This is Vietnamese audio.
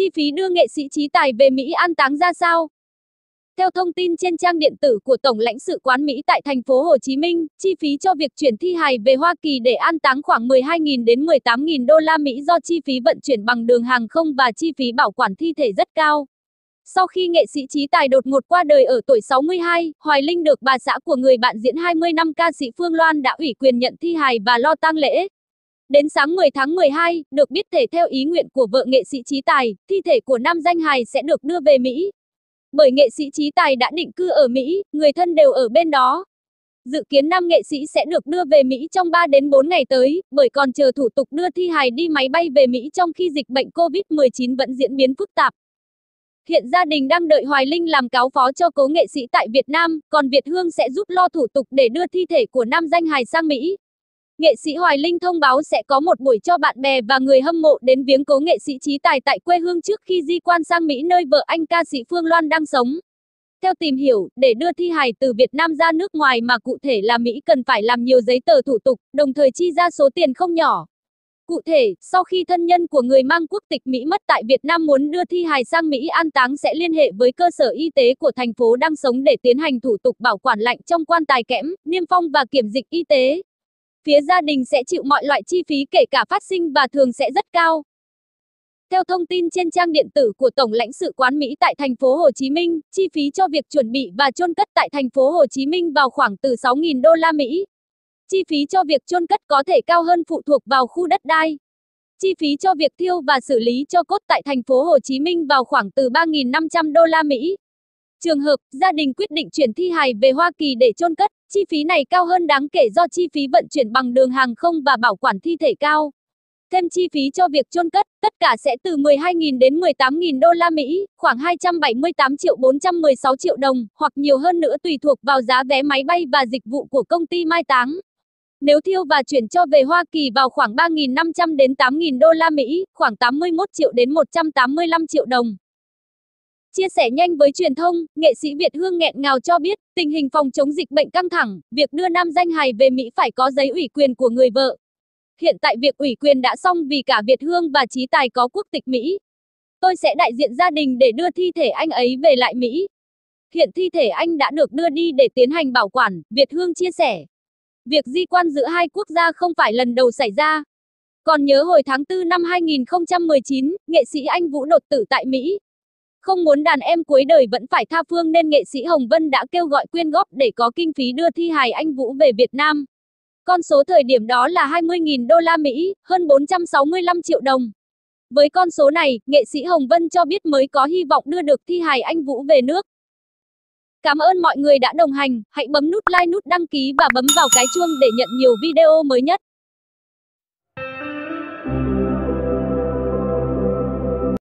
chi phí đưa nghệ sĩ trí tài về Mỹ an táng ra sao? Theo thông tin trên trang điện tử của Tổng lãnh sự quán Mỹ tại thành phố Hồ Chí Minh, chi phí cho việc chuyển thi hài về Hoa Kỳ để an táng khoảng 12.000 đến 18.000 đô la Mỹ do chi phí vận chuyển bằng đường hàng không và chi phí bảo quản thi thể rất cao. Sau khi nghệ sĩ Trí Tài đột ngột qua đời ở tuổi 62, Hoài Linh được bà xã của người bạn diễn 20 năm ca sĩ Phương Loan đã ủy quyền nhận thi hài và lo tang lễ. Đến sáng 10 tháng 12, được biết thể theo ý nguyện của vợ nghệ sĩ Trí Tài, thi thể của nam danh hài sẽ được đưa về Mỹ. Bởi nghệ sĩ Trí Tài đã định cư ở Mỹ, người thân đều ở bên đó. Dự kiến nam nghệ sĩ sẽ được đưa về Mỹ trong 3 đến 4 ngày tới, bởi còn chờ thủ tục đưa thi hài đi máy bay về Mỹ trong khi dịch bệnh COVID-19 vẫn diễn biến phức tạp. Hiện gia đình đang đợi Hoài Linh làm cáo phó cho cố nghệ sĩ tại Việt Nam, còn Việt Hương sẽ giúp lo thủ tục để đưa thi thể của nam danh hài sang Mỹ nghệ sĩ Hoài Linh thông báo sẽ có một buổi cho bạn bè và người hâm mộ đến viếng cố nghệ sĩ trí tài tại quê hương trước khi di quan sang Mỹ nơi vợ anh ca sĩ Phương Loan đang sống. Theo tìm hiểu, để đưa thi hài từ Việt Nam ra nước ngoài mà cụ thể là Mỹ cần phải làm nhiều giấy tờ thủ tục, đồng thời chi ra số tiền không nhỏ. Cụ thể, sau khi thân nhân của người mang quốc tịch Mỹ mất tại Việt Nam muốn đưa thi hài sang Mỹ an táng sẽ liên hệ với cơ sở y tế của thành phố đang sống để tiến hành thủ tục bảo quản lạnh trong quan tài kẽm, niêm phong và kiểm dịch y tế phía gia đình sẽ chịu mọi loại chi phí kể cả phát sinh và thường sẽ rất cao. Theo thông tin trên trang điện tử của Tổng lãnh sự quán Mỹ tại thành phố Hồ Chí Minh, chi phí cho việc chuẩn bị và chôn cất tại thành phố Hồ Chí Minh vào khoảng từ 6.000 đô la Mỹ. Chi phí cho việc chôn cất có thể cao hơn phụ thuộc vào khu đất đai. Chi phí cho việc thiêu và xử lý cho cốt tại thành phố Hồ Chí Minh vào khoảng từ 3.500 đô la Mỹ. Trường hợp gia đình quyết định chuyển thi hài về Hoa Kỳ để chôn cất, chi phí này cao hơn đáng kể do chi phí vận chuyển bằng đường hàng không và bảo quản thi thể cao. Thêm chi phí cho việc chôn cất, tất cả sẽ từ 12.000 đến 18.000 đô la Mỹ, khoảng 278 triệu 416 triệu đồng, hoặc nhiều hơn nữa tùy thuộc vào giá vé máy bay và dịch vụ của công ty mai táng. Nếu thiêu và chuyển cho về Hoa Kỳ vào khoảng 3.500 đến 8.000 đô la Mỹ, khoảng 81 triệu đến 185 triệu đồng. Chia sẻ nhanh với truyền thông, nghệ sĩ Việt Hương nghẹn ngào cho biết, tình hình phòng chống dịch bệnh căng thẳng, việc đưa nam danh hài về Mỹ phải có giấy ủy quyền của người vợ. Hiện tại việc ủy quyền đã xong vì cả Việt Hương và Trí Tài có quốc tịch Mỹ. Tôi sẽ đại diện gia đình để đưa thi thể anh ấy về lại Mỹ. Hiện thi thể anh đã được đưa đi để tiến hành bảo quản, Việt Hương chia sẻ. Việc di quan giữa hai quốc gia không phải lần đầu xảy ra. Còn nhớ hồi tháng 4 năm 2019, nghệ sĩ Anh Vũ đột tử tại Mỹ, không muốn đàn em cuối đời vẫn phải tha phương nên nghệ sĩ Hồng Vân đã kêu gọi quyên góp để có kinh phí đưa thi hài anh Vũ về Việt Nam. Con số thời điểm đó là 20.000 đô la Mỹ, hơn 465 triệu đồng. Với con số này, nghệ sĩ Hồng Vân cho biết mới có hy vọng đưa được thi hài anh Vũ về nước. Cảm ơn mọi người đã đồng hành, hãy bấm nút like nút đăng ký và bấm vào cái chuông để nhận nhiều video mới nhất.